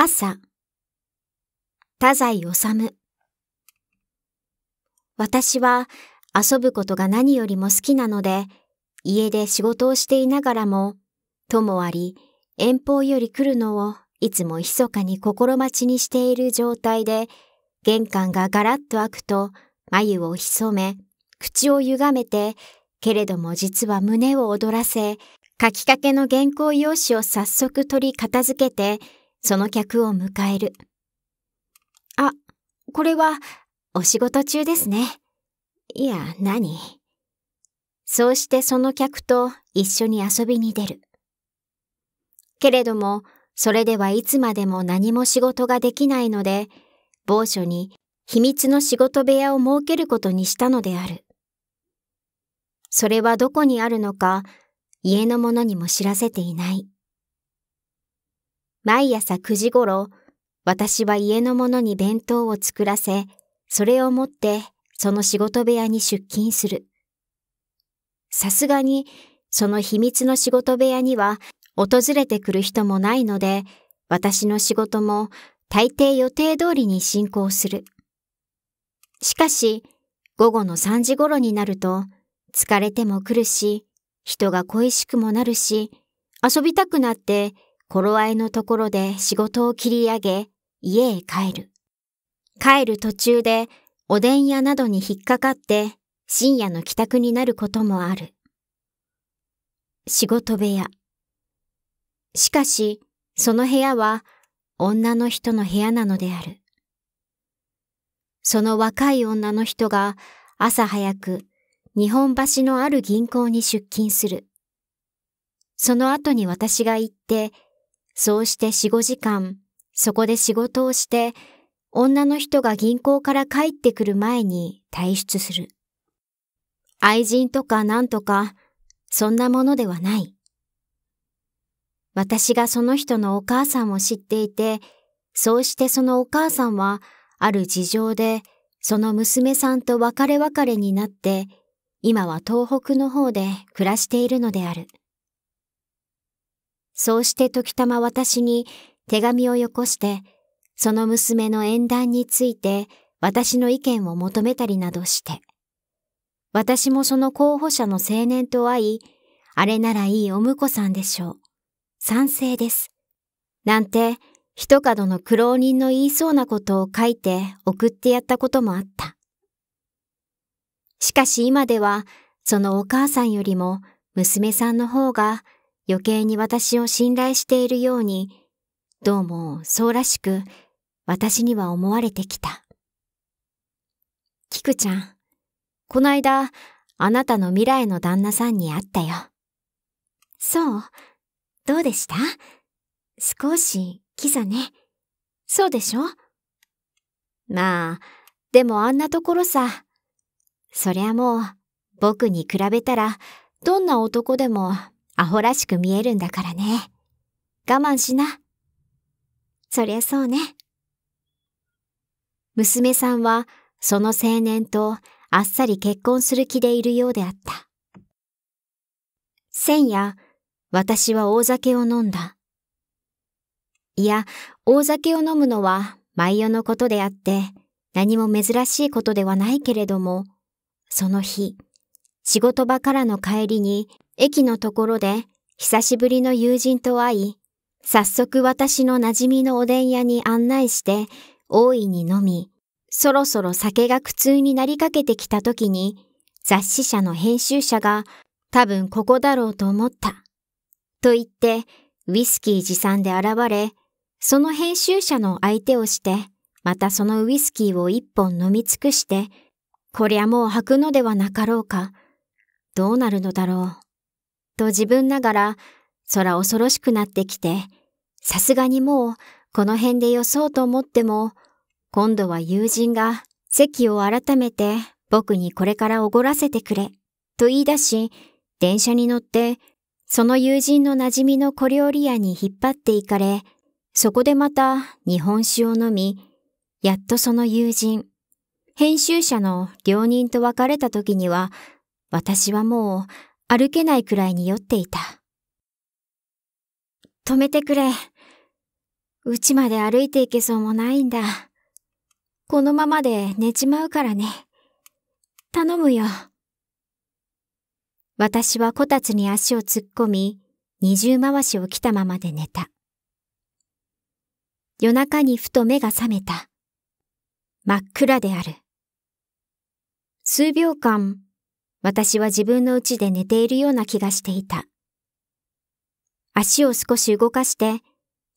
朝、太宰治。私は遊ぶことが何よりも好きなので、家で仕事をしていながらも、ともあり、遠方より来るのをいつも密かに心待ちにしている状態で、玄関がガラッと開くと、眉を潜め、口を歪めて、けれども実は胸を躍らせ、書きかけの原稿用紙を早速取り片付けて、その客を迎える。あ、これは、お仕事中ですね。いや、何そうしてその客と一緒に遊びに出る。けれども、それではいつまでも何も仕事ができないので、某所に秘密の仕事部屋を設けることにしたのである。それはどこにあるのか、家の者にも知らせていない。毎朝9時ごろ、私は家の者に弁当を作らせ、それを持ってその仕事部屋に出勤する。さすがに、その秘密の仕事部屋には訪れてくる人もないので、私の仕事も大抵予定通りに進行する。しかし、午後の3時頃になると、疲れても来るし、人が恋しくもなるし、遊びたくなって頃合いのところで仕事を切り上げ、家へ帰る。帰る途中で、おでん屋などに引っかかって、深夜の帰宅になることもある。仕事部屋。しかし、その部屋は、女の人の部屋なのである。その若い女の人が、朝早く、日本橋のある銀行に出勤する。その後に私が行って、そうして4、5時間、そこで仕事をして、女の人が銀行から帰ってくる前に退出する。愛人とか何とか、そんなものではない。私がその人のお母さんを知っていて、そうしてそのお母さんは、ある事情で、その娘さんと別れ別れになって、今は東北の方で暮らしているのである。そうして時たま私に手紙をよこして、その娘の縁談について私の意見を求めたりなどして。私もその候補者の青年と会い、あれならいいお婿さんでしょう。賛成です。なんて、一角の苦労人の言いそうなことを書いて送ってやったこともあった。しかし今では、そのお母さんよりも娘さんの方が余計に私を信頼しているように、どうもそうらしく私には思われてきた。キクちゃん、こないだあなたの未来の旦那さんに会ったよ。そう、どうでした少しキザね。そうでしょまあ、でもあんなところさ。そりゃもう、僕に比べたら、どんな男でもアホらしく見えるんだからね。我慢しな。そりゃそうね。娘さんはその青年とあっさり結婚する気でいるようであった。先夜、私は大酒を飲んだ。いや、大酒を飲むのは毎夜のことであって、何も珍しいことではないけれども、その日、仕事場からの帰りに駅のところで久しぶりの友人と会い、早速私の馴染みのおでん屋に案内して大いに飲み、そろそろ酒が苦痛になりかけてきた時に雑誌社の編集者が多分ここだろうと思った。と言ってウイスキー持参で現れ、その編集者の相手をして、またそのウイスキーを一本飲み尽くして、こりゃもう吐くのではなかろうか。どうなるのだろう。と自分ながら、空恐ろしくなってきて、さすがにもうこの辺でよそうと思っても、今度は友人が席を改めて僕にこれからおごらせてくれ、と言い出し、電車に乗って、その友人の馴染みの小料理屋に引っ張っていかれ、そこでまた日本酒を飲み、やっとその友人、編集者の両人と別れた時には、私はもう歩けないくらいに酔っていた。止めてくれ。うちまで歩いていけそうもないんだ。このままで寝ちまうからね。頼むよ。私はこたつに足を突っ込み、二重回しを着たままで寝た。夜中にふと目が覚めた。真っ暗である。数秒間、私は自分の家で寝ているような気がしていた。足を少し動かして、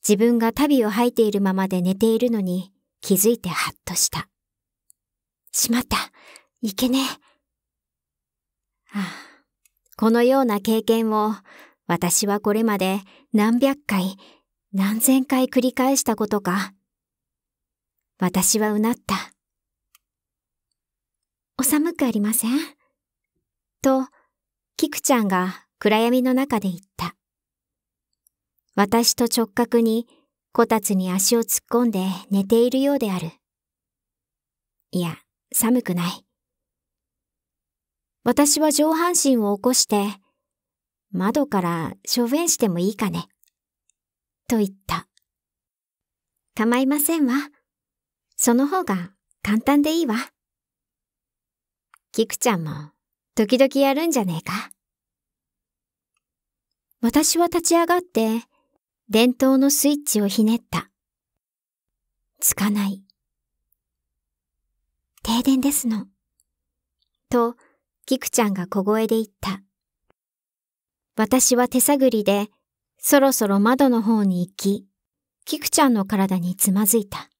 自分が足袋を履いているままで寝ているのに気づいてハッとした。しまった、いけねえ。ああ、このような経験を私はこれまで何百回、何千回繰り返したことか。私はうなった。お寒くありませんと、キクちゃんが暗闇の中で言った。私と直角に、こたつに足を突っ込んで寝ているようである。いや、寒くない。私は上半身を起こして、窓から小便してもいいかね。と言った。構いませんわ。その方が簡単でいいわ。キクちゃんも時々やるんじゃねえか。私は立ち上がって、電灯のスイッチをひねった。つかない。停電ですの。と、キクちゃんが小声で言った。私は手探りで、そろそろ窓の方に行き、キクちゃんの体につまずいた。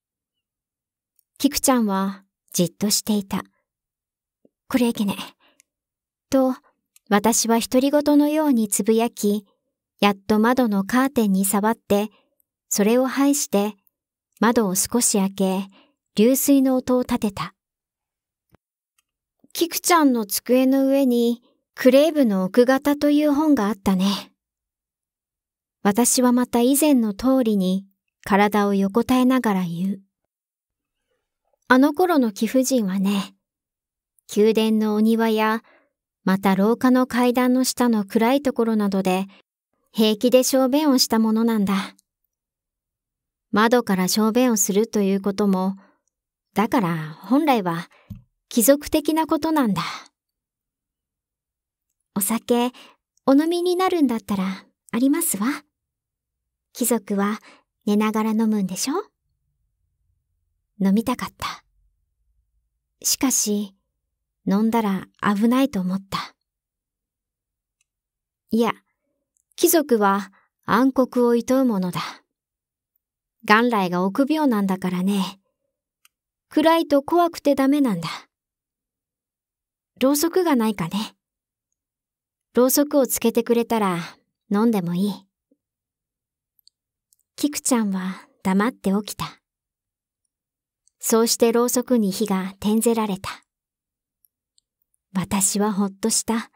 キクちゃんは、じっとしていた。これいけねえ。と、私は独り言のようにつぶやき、やっと窓のカーテンに触って、それを排して、窓を少し開け、流水の音を立てた。キクちゃんの机の上に、クレーブの奥型という本があったね。私はまた以前の通りに、体を横たえながら言う。あの頃の貴婦人はね、宮殿のお庭やまた廊下の階段の下の暗いところなどで、平気で小便をしたものなんだ。窓から小便をするということも、だから本来は貴族的なことなんだ。お酒、お飲みになるんだったらありますわ。貴族は寝ながら飲むんでしょ飲みたかった。しかし、飲んだら危ないと思った。いや、貴族は暗黒を厭うものだ。元来が臆病なんだからね。暗いと怖くてダメなんだ。ろうそくがないかね。ろうそくをつけてくれたら飲んでもいい。キクちゃんは黙って起きた。そうしてろうそくに火が点ぜられた。私はほっとした。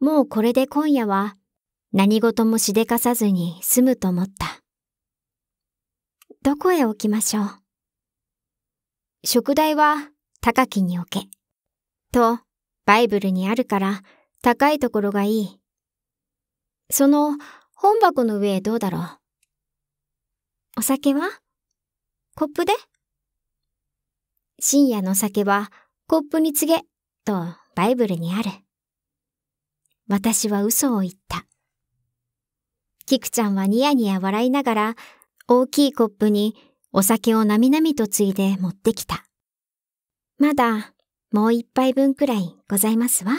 もうこれで今夜は何事もしでかさずに済むと思った。どこへ置きましょう。食台は高きに置け。と、バイブルにあるから高いところがいい。その本箱の上どうだろう。お酒はコップで深夜の酒はコップに告げとバイブルにある。私は嘘を言った。キクちゃんはニヤニヤ笑いながら大きいコップにお酒をなみなみとついで持ってきた。まだもう一杯分くらいございますわ。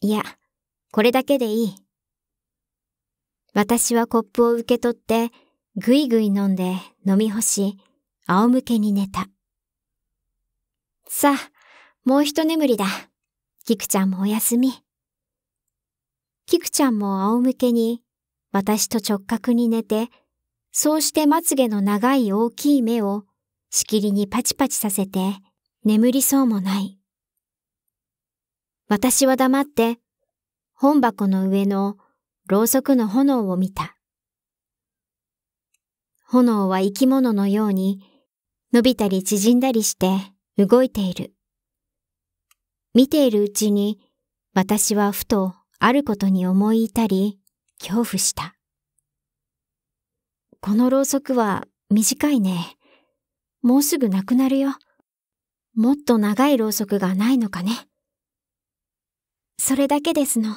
いや、これだけでいい。私はコップを受け取ってぐいぐい飲んで飲み干し仰向けに寝た。さあ、もう一眠りだ。キクちゃんもおやすみ。キクちゃんも仰向けに、私と直角に寝て、そうしてまつげの長い大きい目を、しきりにパチパチさせて、眠りそうもない。私は黙って、本箱の上のろうそくの炎を見た。炎は生き物のように、伸びたり縮んだりして動いている。見ているうちに私はふとあることに思い至り恐怖した。このろうそくは短いね。もうすぐなくなるよ。もっと長いろうそくがないのかね。それだけですの。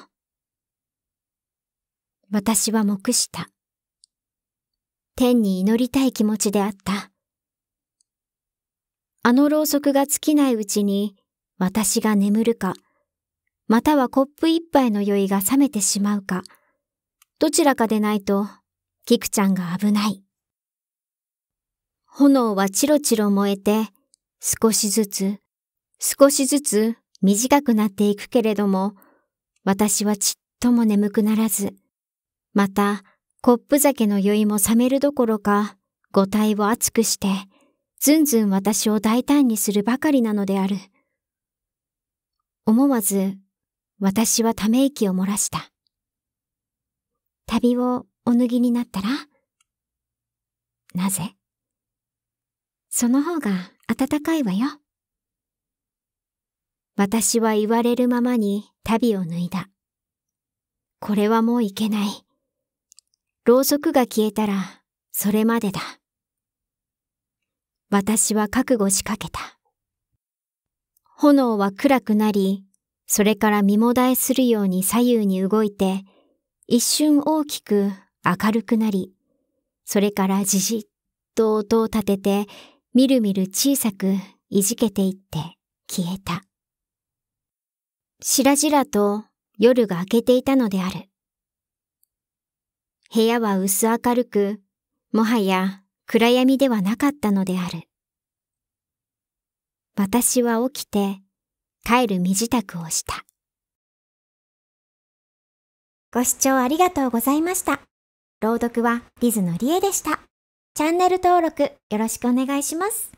私は黙した。天に祈りたい気持ちであった。あのろうそくが尽きないうちに私が眠るか、またはコップ一杯の酔いが冷めてしまうか、どちらかでないと、キクちゃんが危ない。炎はチロチロ燃えて、少しずつ、少しずつ短くなっていくけれども、私はちっとも眠くならず、また、コップ酒の酔いも冷めるどころか、五体を熱くして、ずんずん私を大胆にするばかりなのである。思わず私はため息を漏らした。旅をお脱ぎになったらなぜその方が暖かいわよ。私は言われるままに旅を脱いだ。これはもういけない。ろうそくが消えたら、それまでだ。私は覚悟しかけた。炎は暗くなり、それから身もだえするように左右に動いて、一瞬大きく明るくなり、それからじじっと音を立てて、みるみる小さくいじけていって消えた。しらじらと夜が明けていたのである。部屋は薄明るく、もはや暗闇ではなかったのである。私は起きて帰る身支度をした。ご視聴ありがとうございました。朗読はリズのりえでした。チャンネル登録よろしくお願いします。